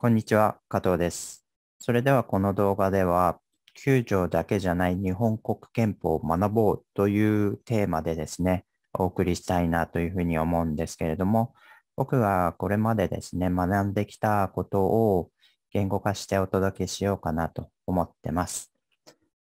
こんにちは、加藤です。それではこの動画では、9条だけじゃない日本国憲法を学ぼうというテーマでですね、お送りしたいなというふうに思うんですけれども、僕がこれまでですね、学んできたことを言語化してお届けしようかなと思ってます。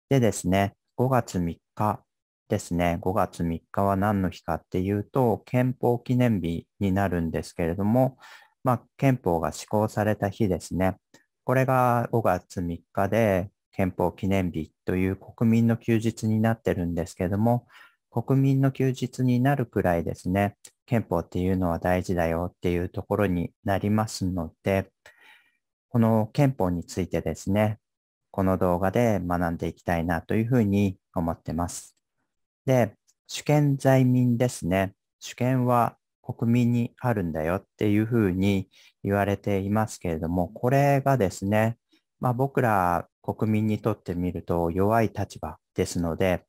でですね、5月3日ですね、5月3日は何の日かっていうと、憲法記念日になるんですけれども、まあ、憲法が施行された日ですね。これが5月3日で憲法記念日という国民の休日になってるんですけども、国民の休日になるくらいですね、憲法っていうのは大事だよっていうところになりますので、この憲法についてですね、この動画で学んでいきたいなというふうに思ってます。で、主権在民ですね。主権は国民にあるんだよっていうふうに言われていますけれども、これがですね、まあ、僕ら国民にとってみると弱い立場ですので、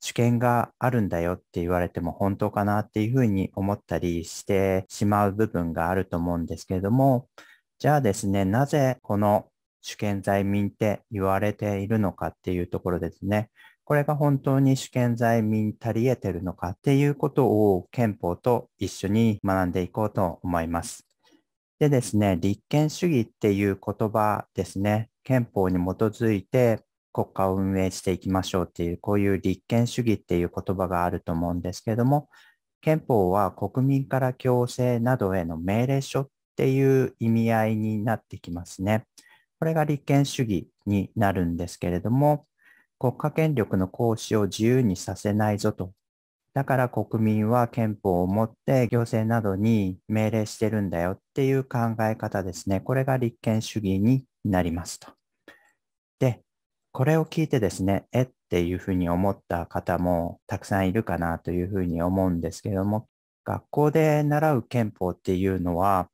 主権があるんだよって言われても本当かなっていうふうに思ったりしてしまう部分があると思うんですけれども、じゃあですね、なぜこの主権在民って言われているのかっていうところですね。これが本当に主権在民足り得てるのかっていうことを憲法と一緒に学んでいこうと思います。でですね、立憲主義っていう言葉ですね、憲法に基づいて国家を運営していきましょうっていう、こういう立憲主義っていう言葉があると思うんですけども、憲法は国民から強制などへの命令書っていう意味合いになってきますね。これが立憲主義になるんですけれども、国家権力の行使を自由にさせないぞと。だから国民は憲法を持って行政などに命令してるんだよっていう考え方ですね。これが立憲主義になりますと。で、これを聞いてですね、えっていうふうに思った方もたくさんいるかなというふうに思うんですけども、学校で習う憲法っていうのは、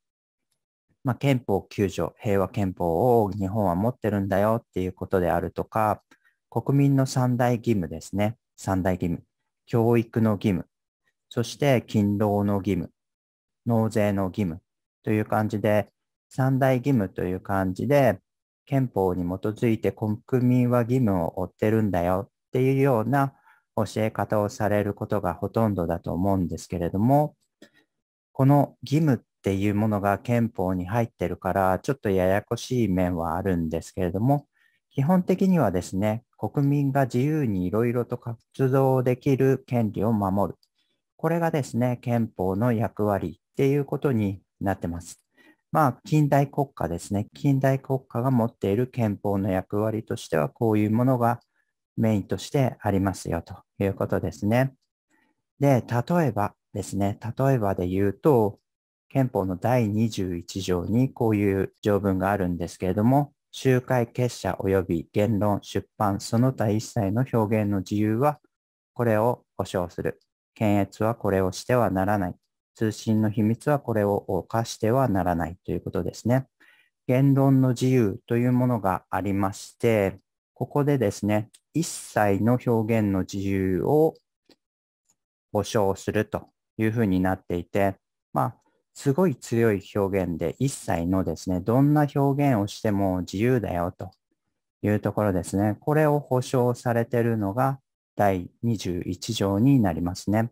まあ、憲法9条、平和憲法を日本は持ってるんだよっていうことであるとか、国民の三大義務ですね。三大義務。教育の義務。そして勤労の義務。納税の義務。という感じで、三大義務という感じで、憲法に基づいて国民は義務を負ってるんだよっていうような教え方をされることがほとんどだと思うんですけれども、この義務っていうものが憲法に入ってるから、ちょっとややこしい面はあるんですけれども、基本的にはですね、国民が自由にいろいろと活動できる権利を守る。これがですね、憲法の役割っていうことになってます。まあ、近代国家ですね。近代国家が持っている憲法の役割としては、こういうものがメインとしてありますよということですね。で、例えばですね、例えばで言うと、憲法の第21条にこういう条文があるんですけれども、集会結社及び言論、出版、その他一切の表現の自由は、これを保障する。検閲はこれをしてはならない。通信の秘密はこれを犯してはならないということですね。言論の自由というものがありまして、ここでですね、一切の表現の自由を保障するというふうになっていて、すごい強い表現で、一切のですね、どんな表現をしても自由だよというところですね。これを保障されているのが第21条になりますね。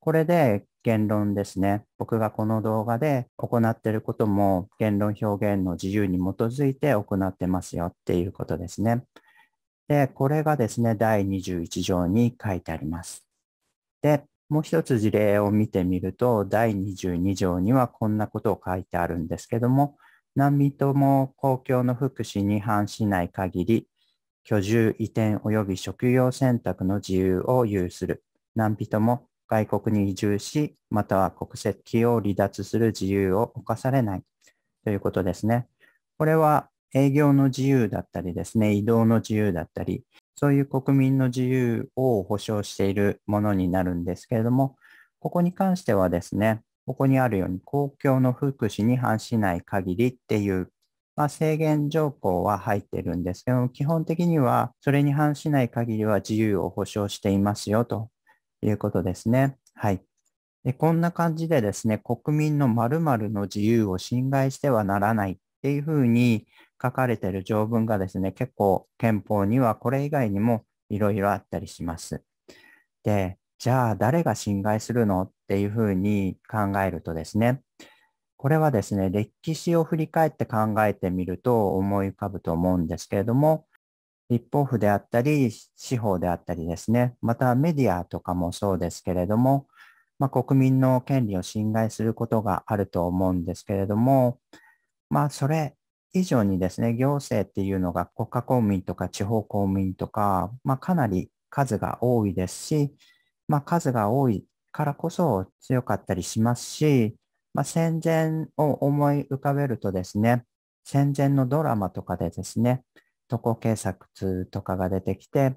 これで言論ですね。僕がこの動画で行っていることも言論表現の自由に基づいて行ってますよっていうことですね。で、これがですね、第21条に書いてあります。で、もう一つ事例を見てみると、第22条にはこんなことを書いてあるんですけども、何人も公共の福祉に反しない限り、居住、移転及び職業選択の自由を有する。何人も外国に移住し、または国籍を離脱する自由を侵されないということですね。これは営業の自由だったりですね、移動の自由だったり、そういう国民の自由を保障しているものになるんですけれども、ここに関してはですね、ここにあるように公共の福祉に反しない限りっていう、まあ、制限条項は入ってるんですけども、基本的にはそれに反しない限りは自由を保障していますよということですね。はい。でこんな感じでですね、国民の〇〇の自由を侵害してはならないっていうふうに、書かれている条文がですね、結構憲法にはこれ以外にもいろいろあったりします。で、じゃあ誰が侵害するのっていうふうに考えるとですね、これはですね、歴史を振り返って考えてみると思い浮かぶと思うんですけれども、立法府であったり、司法であったりですね、またメディアとかもそうですけれども、まあ、国民の権利を侵害することがあると思うんですけれども、まあ、それ以上にですね、行政っていうのが国家公務員とか地方公務員とか、まあ、かなり数が多いですし、まあ、数が多いからこそ強かったりしますし、まあ、戦前を思い浮かべるとですね、戦前のドラマとかでですね、渡航警察とかが出てきて、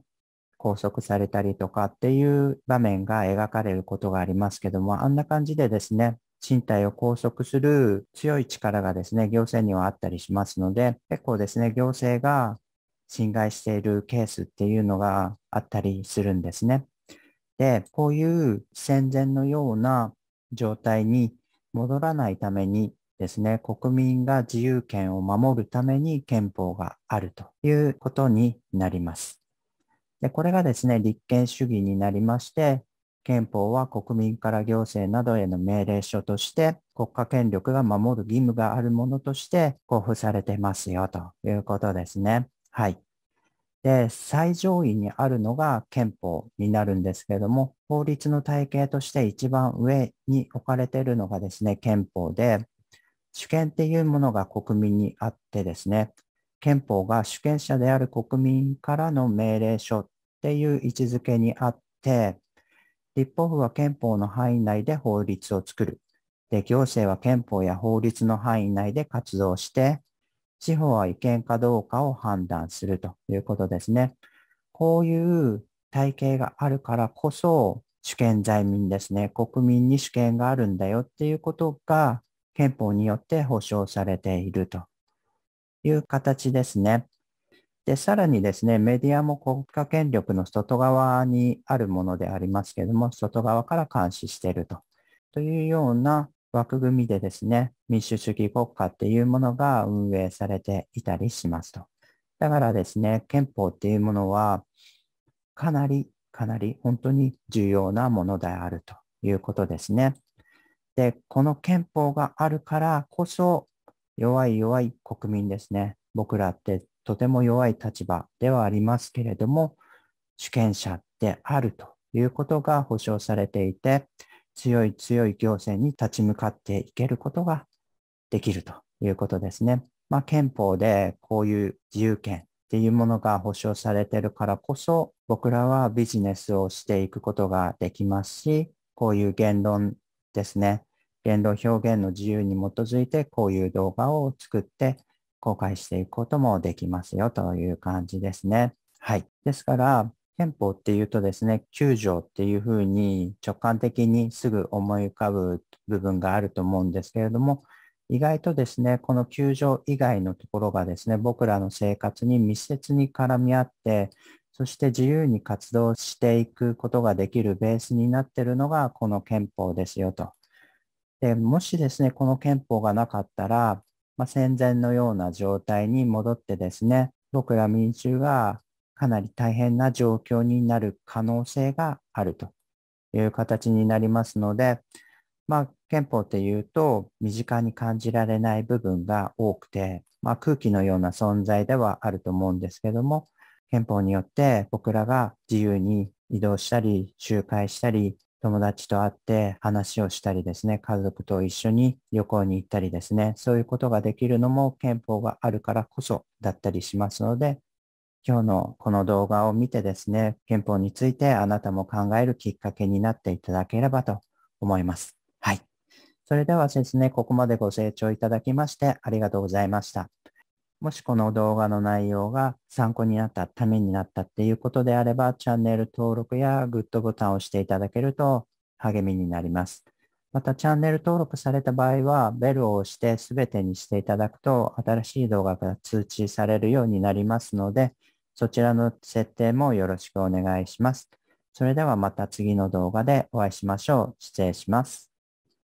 拘束されたりとかっていう場面が描かれることがありますけども、あんな感じでですね、身体を拘束する強い力がですね、行政にはあったりしますので、結構ですね、行政が侵害しているケースっていうのがあったりするんですね。で、こういう戦前のような状態に戻らないためにですね、国民が自由権を守るために憲法があるということになります。で、これがですね、立憲主義になりまして、憲法は国民から行政などへの命令書として国家権力が守る義務があるものとして交付されてますよということですね。はい。で、最上位にあるのが憲法になるんですけども、法律の体系として一番上に置かれているのがですね、憲法で、主権っていうものが国民にあってですね、憲法が主権者である国民からの命令書っていう位置づけにあって、立法府は憲法の範囲内で法律を作る。で、行政は憲法や法律の範囲内で活動して、司法は違憲かどうかを判断するということですね。こういう体系があるからこそ、主権在民ですね、国民に主権があるんだよっていうことが憲法によって保障されているという形ですね。で、さらにですね、メディアも国家権力の外側にあるものでありますけれども、外側から監視していると。というような枠組みでですね、民主主義国家っていうものが運営されていたりしますと。だからですね、憲法っていうものは、かなり、かなり本当に重要なものであるということですね。で、この憲法があるからこそ、弱い弱い国民ですね、僕らってとても弱い立場ではありますけれども、主権者であるということが保障されていて、強い強い行政に立ち向かっていけることができるということですね。まあ、憲法でこういう自由権っていうものが保障されてるからこそ、僕らはビジネスをしていくことができますし、こういう言論ですね。言論表現の自由に基づいてこういう動画を作って公開していくこともできますよという感じですね。はい。ですから、憲法っていうとですね、9条っていうふうに直感的にすぐ思い浮かぶ部分があると思うんですけれども、意外とですね、この9条以外のところがですね、僕らの生活に密接に絡み合って、そして自由に活動していくことができるベースになっているのがこの憲法ですよと。でもしですね、この憲法がなかったら、まあ、戦前のような状態に戻ってですね、僕ら民衆がかなり大変な状況になる可能性があるという形になりますので、まあ、憲法っていうと身近に感じられない部分が多くて、まあ、空気のような存在ではあると思うんですけども、憲法によって僕らが自由に移動したり、集会したり、友達と会って話をしたりですね、家族と一緒に旅行に行ったりですね、そういうことができるのも憲法があるからこそだったりしますので、今日のこの動画を見てですね、憲法についてあなたも考えるきっかけになっていただければと思います。はい。それではですね、ここまでご清聴いただきましてありがとうございました。もしこの動画の内容が参考になった、ためになったっていうことであれば、チャンネル登録やグッドボタンを押していただけると励みになります。また、チャンネル登録された場合は、ベルを押して全てにしていただくと、新しい動画が通知されるようになりますので、そちらの設定もよろしくお願いします。それではまた次の動画でお会いしましょう。失礼します。